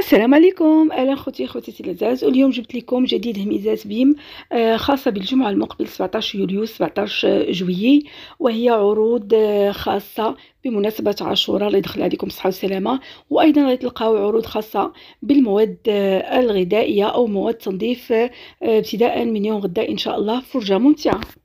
السلام عليكم اهلا خوتي خوتاتي العزاز اليوم جبت لكم جديد هميزات بيم آه، خاصه بالجمعه المقبل 17 يوليو 17 جويي وهي عروض آه، خاصه بمناسبه عاشوراء الله يدخل عليكم بالصحة والسلامه وايضا غتلقاو عروض خاصه بالمواد آه، الغذائيه او مواد تنظيف ابتداء من يوم غدا ان شاء الله فرجه ممتعه